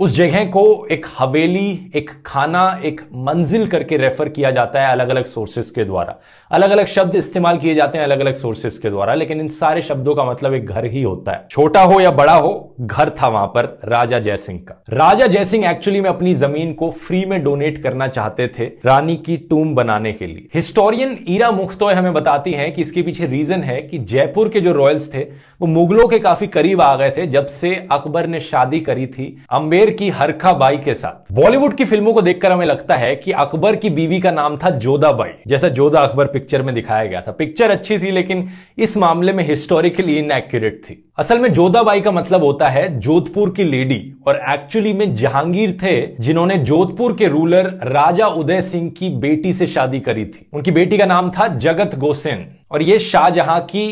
उस जगह को एक हवेली एक खाना एक मंजिल करके रेफर किया जाता है अलग अलग सोर्सेस के द्वारा अलग अलग शब्द इस्तेमाल किए जाते हैं अलग अलग सोर्सेज के द्वारा लेकिन इन सारे शब्दों का मतलब एक घर ही होता है छोटा हो या बड़ा हो घर था वहां पर राजा जयसिंह का राजा जयसिंह एक्चुअली में अपनी जमीन को फ्री में डोनेट करना चाहते थे रानी की टूम बनाने के लिए हिस्टोरियन ईरा मुख्तोय हमें बताती है कि इसके पीछे रीजन है कि जयपुर के जो रॉयल्स थे वो मुगलों के काफी करीब आ गए थे जब से अकबर ने शादी करी थी अंबेर आमिर की हरखाबाई के साथ बॉलीवुड की फिल्मों को देखकर हमें लगता है कि अकबर की बीवी का नाम था जोधाबाई जैसा जोधा अकबर पिक्चर में दिखाया गया था पिक्चर अच्छी थी लेकिन इस मामले में हिस्टोरिकली इनएक्यूरेट थी असल में जोधाबाई का मतलब होता है जोधपुर की लेडी और एक्चुअली में जहांगीर थे जिन्होंने जोधपुर के रूलर राजा उदय सिंह की बेटी से शादी करी थी उनकी बेटी का नाम था जगत गोसेन और ये शाहजहां की